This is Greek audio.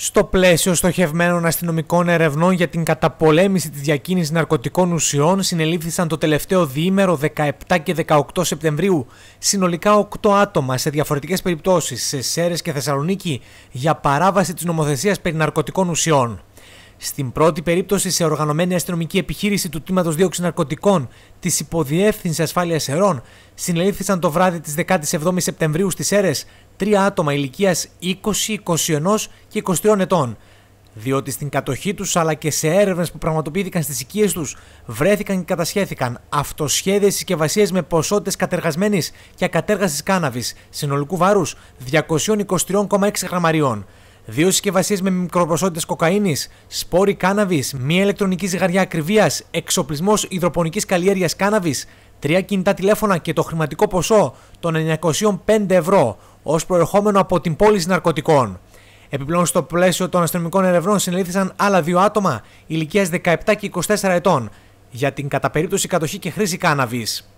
στο πλαίσιο στοχευμένων αστυνομικών ερευνών για την καταπολέμηση της διακίνησης ναρκωτικών ουσιών συνελήφθησαν το τελευταίο διήμερο 17 και 18 Σεπτεμβρίου συνολικά 8 άτομα σε διαφορετικές περιπτώσεις σε Σέρες και Θεσσαλονίκη για παράβαση της νομοθεσίας περί ναρκωτικών ουσιών. Στην πρώτη περίπτωση, σε οργανωμένη αστυνομική επιχείρηση του τμήματος δίωξης ναρκωτικών της Υποδιεύθυνσης Ασφάλειας Ερών, συνελήφθησαν το βράδυ της 17η Σεπτεμβρίου στις Έρε τρία άτομα ηλικίας 20, 21 και 23 ετών. Διότι στην κατοχή τους αλλά και σε έρευνες που πραγματοποιήθηκαν στις οικίες τους, βρέθηκαν και κατασχέθηκαν αυτοσχέδιες συσκευασίες με ποσότητες κατεργασμένης και ακατέργασης κάναβης συνολικού βάρους 223,6 γραμμαρίων. Δύο συσκευασίες με μικροποσότητε κοκαίνης, σπόροι κάναβης, μία ηλεκτρονική ζυγαριά ακριβίας, εξοπλισμός υδροπονικής καλλιέργειας κάναβης, τρία κινητά τηλέφωνα και το χρηματικό ποσό των 905 ευρώ ως προερχόμενο από την πώληση ναρκωτικών. Επιπλέον, στο πλαίσιο των αστυνομικών ερευνών συνελήφθησαν άλλα δύο άτομα ηλικίας 17 και 24 ετών για την κατά περίπτωση κατοχή και χρήση κάναβης.